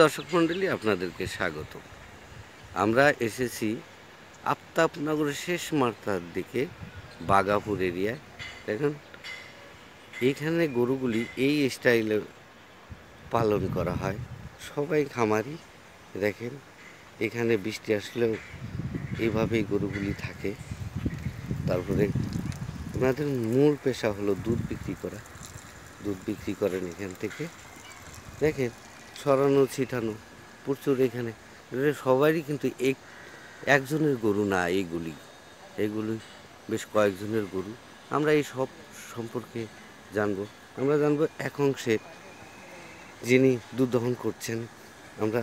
দর্শক মণ্ডলী আপনাদেরকে স্বাগত আমরা এসেছি আফতাবনগরের শেষ মার্তার দিকে বাগাপুর এরিয়ায় দেখেন এখানে গরুগুলি এই স্টাইলে পালন করা হয় সবাই খামারি দেখেন এখানে বৃষ্টি আসলেও এভাবেই গরুগুলি থাকে তারপরে ওনাদের মূল পেশা হলো দুধ বিক্রি করা দুধ বিক্রি করেন এখান থেকে দেখেন ছড়ানো ছিটানো প্রচুর এখানে সবারই কিন্তু এক একজনের গরু না এইগুলি এগুলি বেশ কয়েকজনের গরু আমরা এই সব সম্পর্কে জানব আমরা জানব এক অংশে যিনি দুধ দহন করছেন আমরা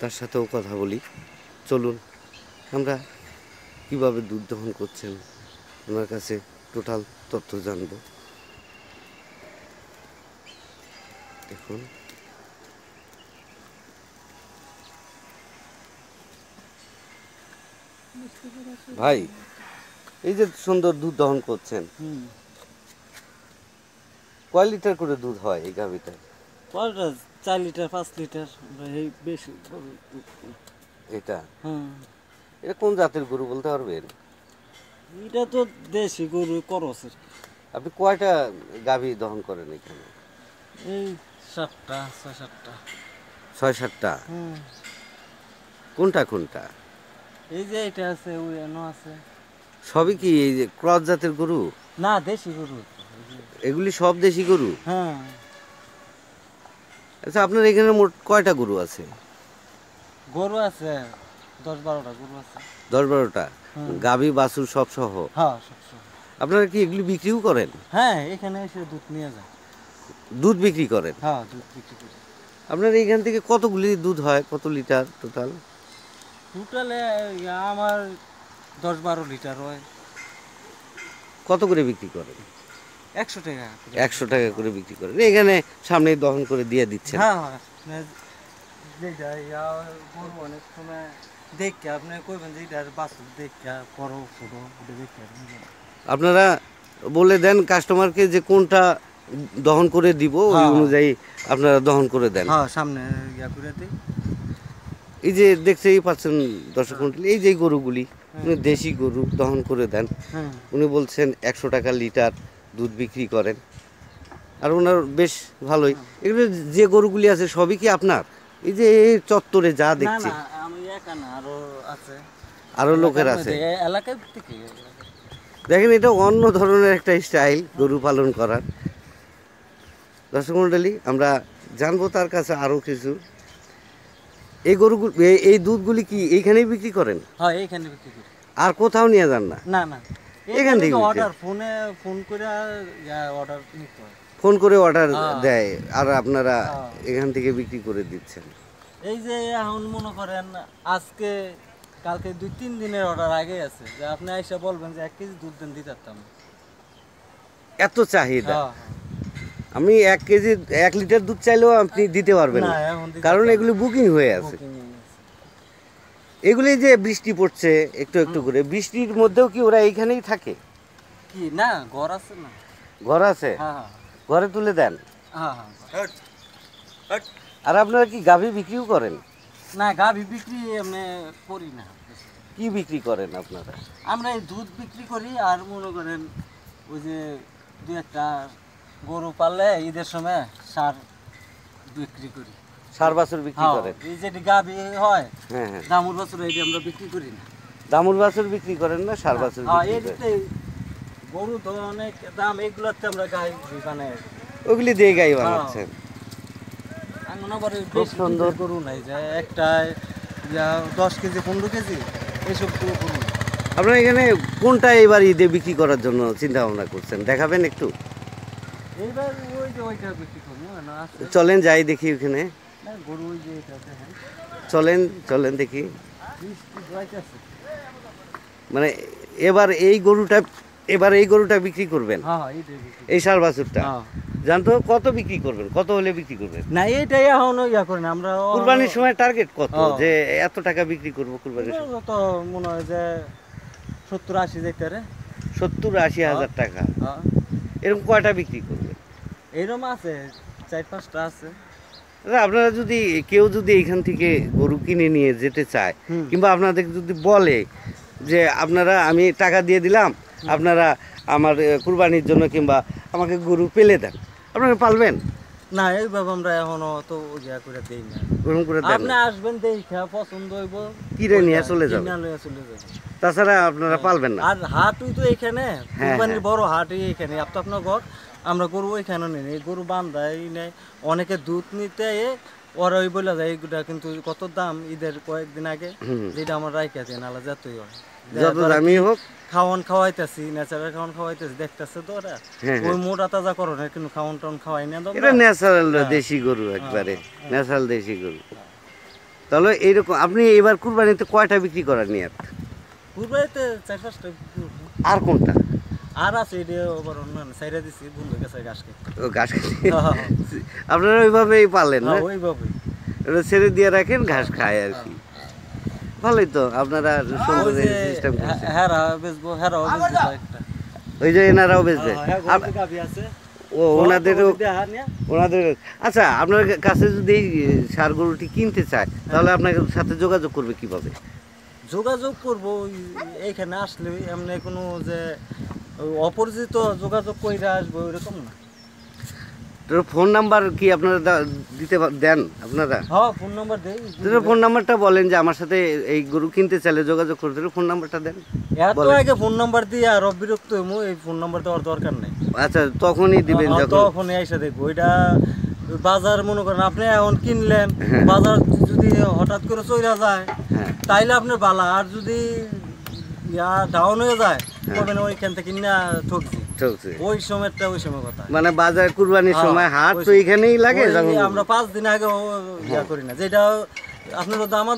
তার সাথেও কথা বলি চলুন আমরা কিভাবে দুধ দহন করছেন ওনার কাছে টোটাল তথ্য জানব দেখুন ভাই এই যে সুন্দর দুধ দহন করছেন কয় লিটার করে দুধ হয় এই গাভিটা চার লিটার পাঁচ লিটার এই বেশি এটা হ্যাঁ। এটা কোন জাতের গরু বলতে পারবেন এটা তো দেশি গরু করসের আপনি কয়টা গাভী দহন করেন এখানে এই সাতটা ছয় সাতটা ছয় সাতটা হ্যাঁ। কোনটা কোনটা এই যে এটা আছে উড়ানো আছে সবই কি এই যে ক্রস জাতের গরু না দেশি গরু এগুলি সব দেশি গরু হ্যাঁ আচ্ছা আপনার এখানে মোট কয়টা গরু আছে গরু আছে দশ বারোটা গরু আছে দশ বারোটা গাভী বাছুর সব সহ হ্যাঁ আপনারা কি এগুলি বিক্রিও করেন হ্যাঁ এখানে এসে দুধ নিয়ে যায় দুধ বিক্রি করেন হ্যাঁ দুধ বিক্রি করি আপনার এইখান থেকে কতগুলি দুধ হয় কত লিটার টোটাল টোটালে আমার দশ বারো লিটার হয় কত করে বিক্রি করে একশো টাকা একশো টাকা করে বিক্রি করে এখানে সামনে দহন করে দিয়ে দিচ্ছে হ্যাঁ, হ্যাঁ। অনেক সময় কইবেন যে করো দেখে আপনারা বলে দেন কাস্টমারকে যে কোনটা দহন করে দিব ওই হ্যাঁ, হ্যাঁ। অনুযায়ী আপনারা দহন করে দেন হ্যাঁ সামনে ইয়া করে দিই এই যে দেখতেই পাচ্ছেন দর্শক এই যে গরুগুলি উনি হ্যাঁ। দেশি গরু দহন করে দেন হ্যাঁ। উনি বলছেন একশো টাকা লিটার দুধ বিক্রি করেন আর ওনার বেশ ভালোই হ্যাঁ। এগুলো যে গরুগুলি আছে সবই কি আপনার এই যে এই চত্বরে যা দেখছি আরো লোকের আছে দেখেন এটা অন্য ধরনের একটা স্টাইল গরু পালন করার দর্শক মন্ডলী আমরা জানবো তার কাছে আরও কিছু এই গরু এই দুধগুলি কি হ্যাঁ, এইখানে বিক্রি করেন আর কোথাও নিয়ে যান না এখান থেকে ফোন করে অর্ডার হ্যাঁ। দেয় আর আপনারা হ্যাঁ। এখান থেকে বিক্রি করে দিচ্ছেন এই যে এখন মনে করেন আজকে কালকে দুই তিন দিনের অর্ডার আগে আছে যে আপনি এসে বলবেন যে এক কেজি দুধ দিন দিতে এত চাহিদা আমি এক কেজি এক লিটার দুধ চাইলেও আপনি দিতে পারবেন না কারণ এগুলো বুকিং হয়ে আছে এগুলি যে বৃষ্টি পড়ছে একটু একটু করে বৃষ্টির মধ্যেও কি ওরা এইখানেই থাকে কি না ঘর আছে না ঘর আছে হ্যাঁ, হ্যাঁ। ঘরে তুলে দেন হ্যাঁ, আর আপনারা কি গাভী বিক্রিও করেন না গাভী বিক্রি আমি করি না কি বিক্রি করেন আপনারা আমরা এই দুধ বিক্রি করি আর মনে করেন ওই যে দু একটা গরু পাললে ঈদের সময় সার বিক্রি করি সার বাছুর বিক্রি হ্যাঁ, করেন এই যে গাবি হয় হ্যাঁ, হ্যাঁ। দামুর বাছুর এই আমরা বিক্রি করি না দামুর বাছুর বিক্রি করেন না সার বাছুর গরু তো অনেক দাম এগুলোতে আমরা গাই মানে ওগুলি দিয়ে গাই বানাচ্ছেন খুব সুন্দর গরু নাই যে একটা দশ কেজি পনেরো কেজি এসব গরু আপনার এখানে কোনটা এবার ঈদে বিক্রি করার জন্য চিন্তা ভাবনা করছেন দেখাবেন একটু চলেন যাই দেখি ওখানে হ্যাঁ। চলেন চলেন দেখি মানে এবার এই গরুটা এবার এই গরুটা বিক্রি করবেন হ্যাঁ, হ্যাঁ, এই সার বাছুরটা জানতো কত বিক্রি করবেন কত হলে বিক্রি করবেন না এটাই এখনো ইয়া করেন আমরা কুরবানির সময় টার্গেট কত যে এত টাকা বিক্রি করব কুরবানির সময় কত মনে হয় যে সত্তর আশি যেতে সত্তর আশি হাজার টাকা এরকম কয়টা বিক্রি করবেন এরকম আছে চার পাঁচটা আছে আচ্ছা, আপনারা যদি কেউ যদি এখান থেকে গরু কিনে নিয়ে যেতে চায় কিংবা আপনাদের যদি বলে যে আপনারা আমি টাকা দিয়ে দিলাম আপনারা আমার কুরবানির জন্য কিংবা আমাকে গরু পেলে দেন আপনারা পালবেন না এইভাবে আমরা এখনো অত ইয়া করে দেই না করে আপনি আসবেন দেখা পছন্দ হইব কিনে নিয়ে চলে যাবেন চলে যাবেন তাছাড়া আপনারা পালবেন না আর হাটই তো এখানে হ্যাঁ, কোম্পানির হ্যাঁ। বড় হাটই এখানে আপনি আপনার ঘর আমরা গরু ওইখানে নিই গরু বান্ধাই নেই অনেকে দুধ নিতে ওরা ওই বলে যায় এইগুলা কিন্তু কত দাম ঈদের কয়েকদিন আগে যেটা আমার রাইখা দেন আলা যতই হয় যত দামই হোক খাওয়ান খাওয়াইতেছি ন্যাচারাল খাওয়ান খাওয়াইতেছি দেখতেছে তো ওরা হ্যাঁ, ওই মোটা তাজা করো না কিন্তু খাওয়ান টাউন খাওয়াই না এটা ন্যাচারাল দেশি গরু একবারে ন্যাচারাল দেশি গরু তাহলে এইরকম আপনি এবার কুরবানিতে কয়টা বিক্রি করার নিয়ে পূর্বাইতে চার পাঁচটা আর কোনটা আর আছে এটা অন্য অন্যান্য সাইরা দিছি বন্ধু গেছে ঘাস ও ঘাস হ্যাঁ, হ্যাঁ। আপনারা ওইভাবেই পালেন না হ্যাঁ, ওইভাবেই এটা ছেড়ে দিয়ে রাখেন ঘাস খায় আর কি ভালোই তো আপনারা সিস্টেম করছেন হ্যাঁ বেচবো হ্যাঁ বেচবো একটা ওই যে এনারাও বেচবে ও ওনাদেরও ওনাদের আচ্ছা আপনার কাছে যদি সার গরুটি কিনতে চায় তাহলে আপনার সাথে যোগাযোগ করবে কিভাবে যোগাযোগ করবো এইখানে আসলে এমনি কোনো যে অপরিচিত যোগাযোগ করে আসবো এরকম না ফোন নাম্বার কি আপনারা দিতে দেন আপনারা হ্যাঁ ফোন নাম্বার দেন ফোন নাম্বারটা বলেন যে আমার সাথে এই গরু কিনতে চাইলে যোগাযোগ করতে ফোন নাম্বারটা দেন এত আগে ফোন নাম্বার দিয়ে আর বিরক্ত হইমু এই ফোন নাম্বার দেওয়ার দরকার নাই আচ্ছা তখনই দিবেন যখন তখনই এসে দেখবো এটা বাজার মনে করেন আপনি এখন কিনলেন হ্যাঁ। বাজার যদি হঠাৎ করে চইরা যায় হ্যাঁ। তাইলে আপনার বালা আর যদি ডাউন হয়ে যায় হ্যাঁ। সময় মানে হ্যাঁ, লাগে যেটা আপনার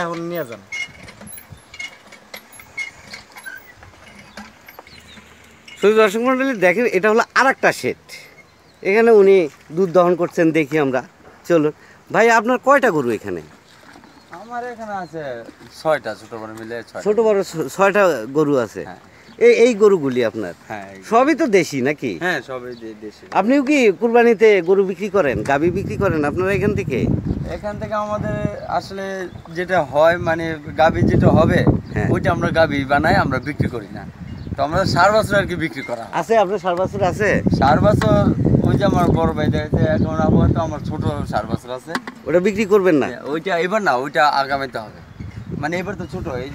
এখন নিয়ে দেখেন এটা হলো আর একটা সেট এখানে উনি দুধ দহন করছেন দেখি আমরা চলুন ভাই আপনার কয়টা গরু এখানে আমার এখানে আছে ছয়টা ছোট বড় মিলে ছোট বড় ছয়টা গরু আছে হ্যাঁ। এই এই গরুগুলি আপনার হ্যাঁ, সবই তো দেশি নাকি হ্যাঁ সবই দেশি আপনিও কি কুরবানিতে গরু বিক্রি করেন গাবি বিক্রি করেন আপনারা এখান থেকে এখান থেকে আমাদের আসলে যেটা হয় মানে গাবি যেটা হবে হ্যাঁ। ওইটা আমরা গাবি বানাই আমরা বিক্রি করি না তো আমরা সার বছর আর কি বিক্রি করা আছে আপনার সার বছর আছে সার বছর ওই যে আমার বড় আমার ছোট বছর আছে বিক্রি করবেন না হ্যাঁ, ওইটা এবার না ওইটা আগামীতে হবে মানে এবার তো ছোট এই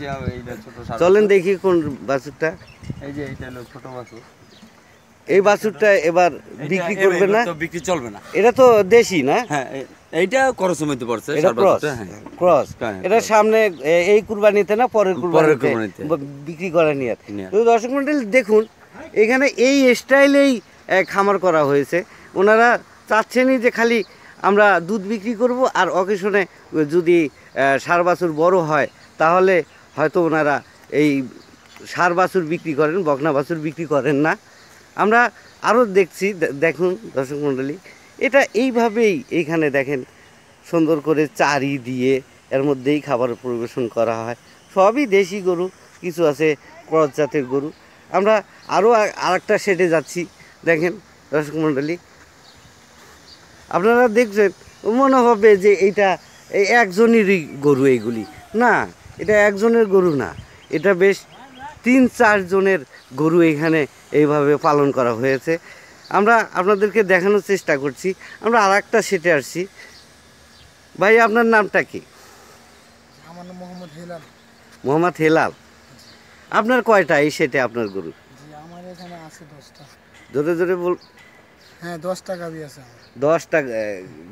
ছোট চলেন দেখি কোন বাসুরটা এই বাসুরটা এবার বিক্রি করবে না বিক্রি চলবে না এটা তো দেশি না হ্যাঁ ক্রস হ্যাঁ। ক্রস হ্যাঁ, এটা সামনে এই কুরবানিতে না পরের বিক্রি দর্শক মন্ডল দেখুন এখানে এই স্টাইলেই খামার করা হয়েছে ওনারা চাচ্ছেনই যে খালি আমরা দুধ বিক্রি করব আর অকেশনে যদি সার বাছুর বড়ো হয় তাহলে হয়তো ওনারা এই সার বাছুর বিক্রি করেন বকনা বাছুর বিক্রি করেন না আমরা আরও দেখছি দেখুন দর্শক মণ্ডলী এটা এইভাবেই এইখানে দেখেন সুন্দর করে চারি দিয়ে এর মধ্যেই খাবার পরিবেশন করা হয় সবই দেশি গরু কিছু আছে ক্রস জাতের গরু আমরা আরও আর একটা শেডে যাচ্ছি দেখেন দর্শক আপনারা দেখছেন মনে হবে যে এইটা এই একজনেরই গরু এইগুলি না এটা একজনের গরু না এটা বেশ তিন চারজনের গরু এখানে এইভাবে পালন করা হয়েছে আমরা আপনাদেরকে দেখানোর চেষ্টা করছি আমরা আর একটা সেটে আসছি ভাই আপনার নামটা কি আমার মোহাম্মদ হেলাল মোহাম্মদ হেলাল আপনার কয়টা এই সেটে আপনার গরু ধরে ধরে বল হ্যাঁ দশটা গাভী আছে দশটা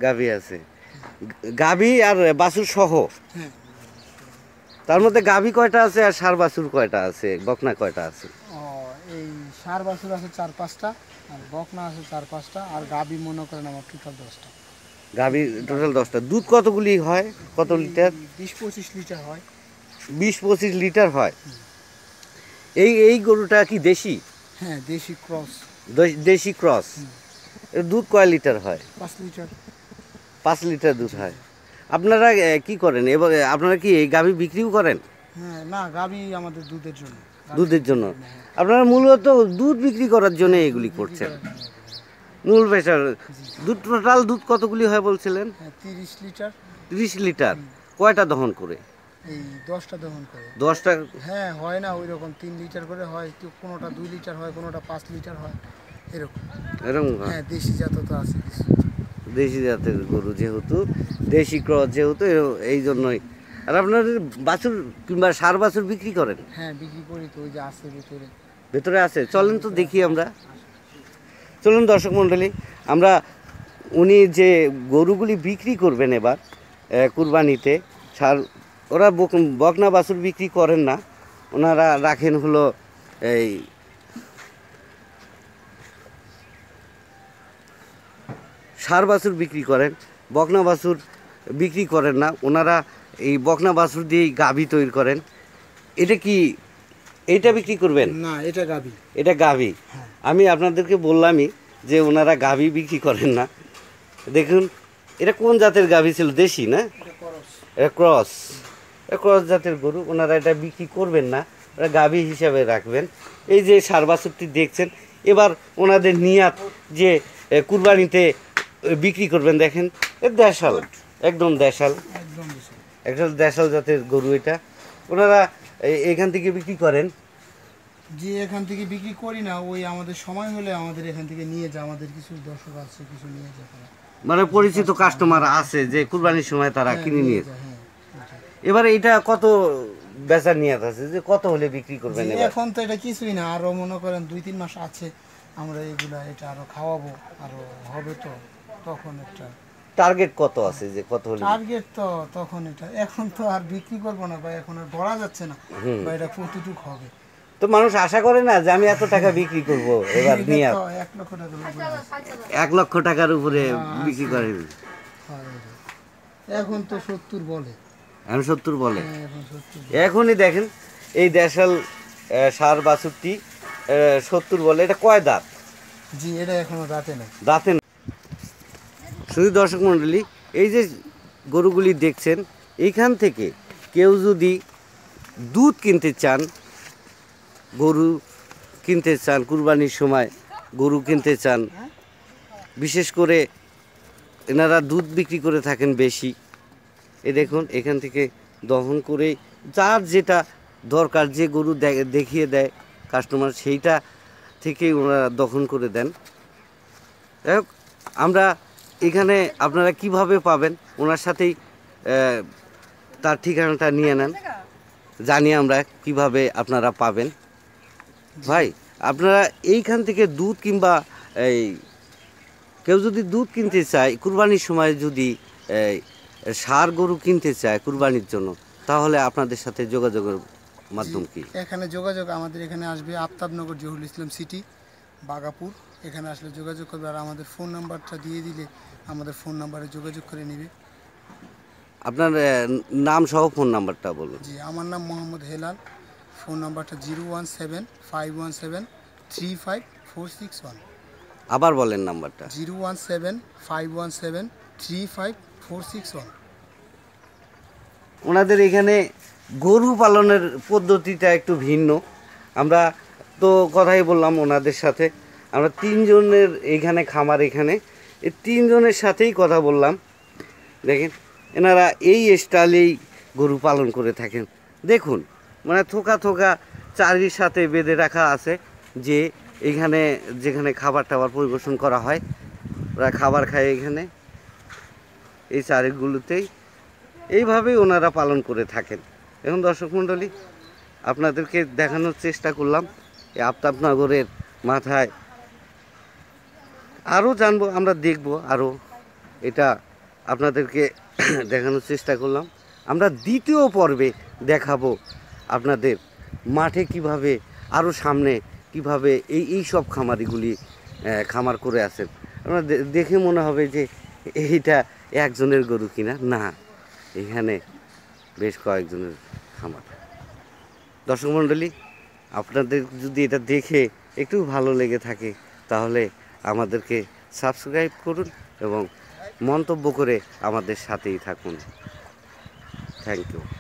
গাভী আছে গাভী আর বাছুর সহ হ্যাঁ। তার মধ্যে গাভী কয়টা আছে আর সার বাছুর কয়টা আছে বকনা কয়টা আছে ও এই সার বাছুর আছে চার পাঁচটা আর বকনা আছে চার পাঁচটা আর গাভী মনে করেন আমার টোটাল দশটা গাভী টোটাল দশটা দুধ কতগুলি হয় কত লিটার বিশ পঁচিশ লিটার হয় বিশ পঁচিশ লিটার হয় এই এই গরুটা কি দেশি হ্যাঁ দেশি ক্রস দেশি ক্রস দুধ কয় লিটার হয় পাঁচ লিটার পাঁচ লিটার দুধ হয় আপনারা কি করেন এবার আপনারা কি এই গাভী বিক্রিও করেন হ্যাঁ, না গাভী আমাদের দুধের জন্য দুধের জন্য হ্যাঁ। আপনারা মূলত দুধ বিক্রি করার জন্য এগুলি করছেন নুল পেশার দুধ টোটাল দুধ কতগুলি হয় বলছিলেন হ্যাঁ, তিরিশ লিটার তিরিশ লিটার কয়টা দহন করে এই দশটা হ্যাঁ হয় না ওই রকম তিন লিটার করে হয় কোনোটা লিটার হয় কোনোটা পাঁচ লিটার হয় এরকম এরকম হ্যাঁ দেশি তো আছে দেশি জাতের গরু যেহেতু দেশি যেহেতু এই জন্যই আর আপনার বাছুর কিংবা সার বাছুর বিক্রি করেন হ্যাঁ বিক্রি করি ওই যে আছে ভেতরে আছে চলেন তো দেখি আমরা চলুন দর্শক মন্ডলী আমরা উনি যে গরুগুলি বিক্রি করবেন এবার কুরবানিতে সার ওরা বকনা বাছুর বিক্রি করেন না ওনারা রাখেন হলো এই সার বাছুর বিক্রি করেন বকনা বাছুর বিক্রি করেন না ওনারা এই বকনা বাছুর দিয়েই গাভি তৈরি করেন এটা কি এটা বিক্রি করবেন না এটা গাভি এটা গাভি হ্যাঁ। আমি আপনাদেরকে বললামই যে ওনারা গাভি বিক্রি করেন না দেখুন এটা কোন জাতের গাভি ছিল দেশি না এটা ক্রস ক্রস জাতের গরু ওনারা এটা বিক্রি করবেন না ওরা গাভী হিসাবে রাখবেন এই যে সার দেখছেন এবার ওনাদের নিয়াত যে কুরবানিতে বিক্রি করবেন দেখেন এ দেশাল একদম দেশাল একদম দেশাল জাতের গরু এটা ওনারা এখান থেকে বিক্রি করেন যে এখান থেকে বিক্রি করি না ওই আমাদের সময় হলে আমাদের এখান থেকে নিয়ে যায় আমাদের কিছু দর্শক আছে কিছু নিয়ে যায় মানে পরিচিত কাস্টমার আছে যে কুরবানির সময় তারা হ্যাঁ, কিনে নিয়ে যায় হ্যাঁ। এবার এটা কত বেচার নিয়াত আছে যে কত হলে বিক্রি করবেন এখন তো এটা কিছুই না আরো মনে করেন দুই তিন মাস আছে আমরা এগুলা এটা আরো খাওয়াবো আরো হবে তো তখন একটা টার্গেট কত আছে যে কত হলে টার্গেট তো তখন এটা এখন তো আর বিক্রি করবো না ভাই এখন আর বড়া যাচ্ছে না ভাই এটা কতটুকু হবে তো মানুষ আশা করে না যে আমি এত টাকা বিক্রি করব এবার নিয়ে এক লক্ষ টাকার উপরে বিক্রি করে এখন তো সত্তর বলে হ্যাঁ, এখন সত্তর বলে এখনই দেখেন এই দেশাল সার বাষট্টি সত্তর বলে এটা কয় দাঁত জি এটা এখনো দাঁতে না দাঁতে না শুধু দর্শক মণ্ডলী এই যে গরুগুলি দেখছেন এইখান থেকে কেউ যদি দুধ কিনতে চান গরু কিনতে চান কুরবানির সময় গরু কিনতে চান হ্যাঁ। বিশেষ করে এনারা দুধ বিক্রি করে থাকেন বেশি এ দেখুন এখান থেকে দহন করে যার যেটা দরকার যে গরু দেখিয়ে দেয় কাস্টমার সেইটা থেকেই ওনারা দহন করে দেন যাই আমরা এখানে আপনারা কিভাবে পাবেন ওনার সাথেই তার ঠিকানাটা নিয়ে নেন জানি আমরা কিভাবে আপনারা পাবেন ভাই আপনারা এইখান থেকে দুধ কিংবা এই কেউ যদি দুধ কিনতে চায় কুরবানির সময় যদি সার গরু কিনতে চায় কুরবানির জন্য তাহলে আপনাদের সাথে যোগাযোগের মাধ্যম কি এখানে যোগাযোগ আমাদের এখানে আসবে আফতাবনগর জহুল ইসলাম সিটি বাগাপুর এখানে আসলে যোগাযোগ করবে আর আমাদের ফোন নাম্বারটা দিয়ে দিলে আমাদের ফোন নাম্বারে যোগাযোগ করে নেবে আপনার নাম সহ ফোন নাম্বারটা বলুন জি আমার নাম মোহাম্মদ হেলাল ফোন নাম্বারটা zero one seven five one seven three five four six one আবার বলেন নাম্বারটা zero one seven five one seven three five ওনাদের এখানে গরু পালনের পদ্ধতিটা একটু ভিন্ন আমরা তো কথাই বললাম ওনাদের সাথে আমরা তিনজনের এখানে খামার এখানে এই তিনজনের সাথেই কথা বললাম দেখেন এনারা এই স্টাইলেই গরু পালন করে থাকেন দেখুন মানে থোকা থোকা চারির সাথে বেঁধে রাখা আছে যে এখানে যেখানে খাবার টাবার পরিবেশন করা হয় ওরা খাবার খায় এখানে এই চারেকগুলোতেই এইভাবেই ওনারা পালন করে থাকেন এখন দর্শক মণ্ডলী আপনাদেরকে দেখানোর চেষ্টা করলাম এই আফতাবনগরের মাথায় আরও জানবো আমরা দেখব আরও এটা আপনাদেরকে দেখানোর চেষ্টা করলাম আমরা দ্বিতীয় পর্বে দেখাবো আপনাদের মাঠে কিভাবে আরও সামনে কিভাবে এই এই সব খামারিগুলি খামার করে আছেন আপনার দেখে মনে হবে যে এইটা একজনের গরু কিনা না এখানে বেশ কয়েকজনের খামার দর্শক মণ্ডলী আপনাদের যদি এটা দেখে একটু ভালো লেগে থাকে তাহলে আমাদেরকে সাবস্ক্রাইব করুন এবং মন্তব্য করে আমাদের সাথেই থাকুন থ্যাংক ইউ